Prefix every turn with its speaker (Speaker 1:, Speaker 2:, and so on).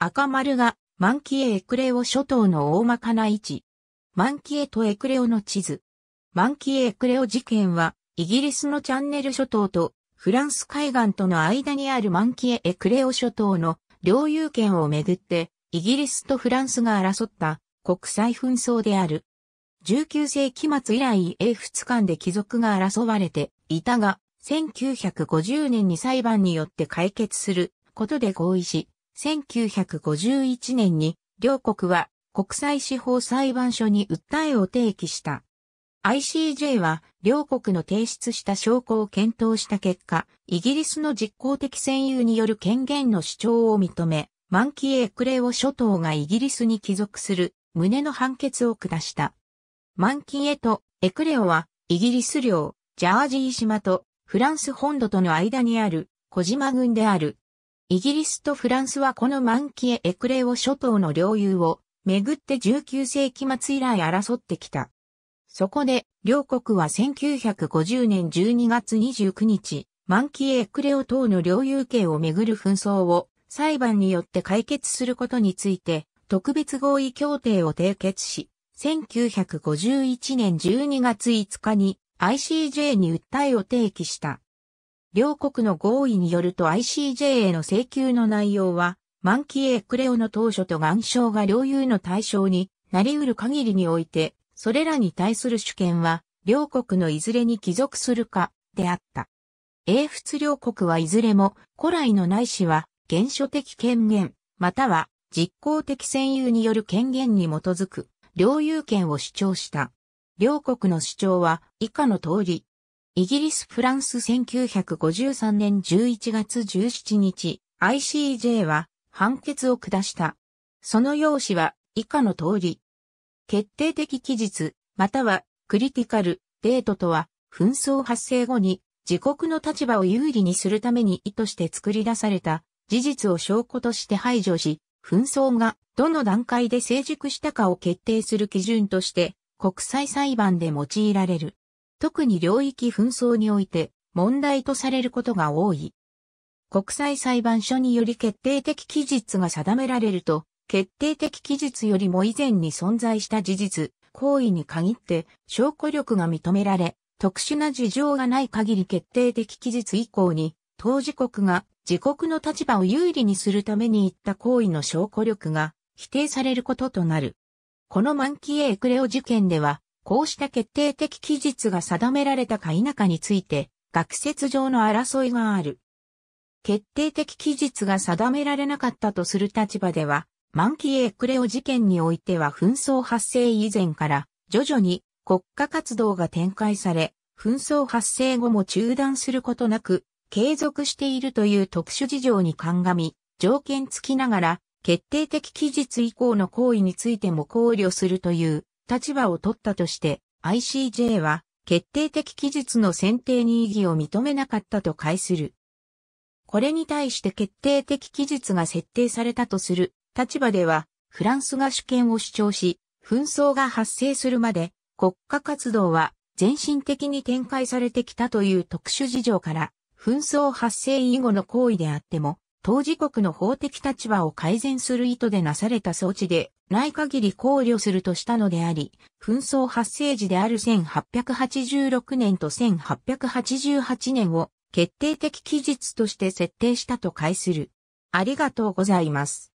Speaker 1: 赤丸がマンキエ・エクレオ諸島の大まかな位置。マンキエとエクレオの地図。マンキエ・エクレオ事件は、イギリスのチャンネル諸島とフランス海岸との間にあるマンキエ・エクレオ諸島の領有権をめぐって、イギリスとフランスが争った国際紛争である。19世紀末以来英仏間で貴族が争われていたが、1950年に裁判によって解決することで合意し、1951年に両国は国際司法裁判所に訴えを提起した。ICJ は両国の提出した証拠を検討した結果、イギリスの実効的占有による権限の主張を認め、マンキー・エクレオ諸島がイギリスに帰属する旨の判決を下した。マンキーエとエクレオはイギリス領ジャージー島とフランス本土との間にある小島軍であるイギリスとフランスはこのマンキエ・エクレオ諸島の領有をめぐって19世紀末以来争ってきた。そこで、両国は1950年12月29日、マンキエ・エクレオ島の領有権をめぐる紛争を裁判によって解決することについて特別合意協定を締結し、1951年12月5日に ICJ に訴えを提起した。両国の合意によると ICJ への請求の内容は、満期エクレオの当初と岩礁が領有の対象になり得る限りにおいて、それらに対する主権は、両国のいずれに帰属するか、であった。英仏両国はいずれも、古来のない史は、原初的権限、または、実効的占有による権限に基づく、領有権を主張した。両国の主張は、以下の通り、イギリス・フランス1953年11月17日、ICJ は判決を下した。その用紙は以下の通り。決定的期日、またはクリティカル、デートとは、紛争発生後に自国の立場を有利にするために意図して作り出された事実を証拠として排除し、紛争がどの段階で成熟したかを決定する基準として国際裁判で用いられる。特に領域紛争において問題とされることが多い。国際裁判所により決定的期日が定められると、決定的期日よりも以前に存在した事実、行為に限って証拠力が認められ、特殊な事情がない限り決定的期日以降に、当事国が自国の立場を有利にするために言った行為の証拠力が否定されることとなる。このマンキー・エクレオ事件では、こうした決定的期日が定められたか否かについて、学説上の争いがある。決定的期日が定められなかったとする立場では、マンキー・エクレオ事件においては紛争発生以前から徐々に国家活動が展開され、紛争発生後も中断することなく継続しているという特殊事情に鑑み、条件付きながら決定的期日以降の行為についても考慮するという立場を取ったとして、ICJ は決定的期日の選定に異議を認めなかったと解する。これに対して決定的期日が設定されたとする立場では、フランスが主権を主張し、紛争が発生するまで国家活動は全身的に展開されてきたという特殊事情から、紛争発生以後の行為であっても、当事国の法的立場を改善する意図でなされた措置でない限り考慮するとしたのであり、紛争発生時である1886年と1888年を決定的期日として設定したと解する。ありがとうございます。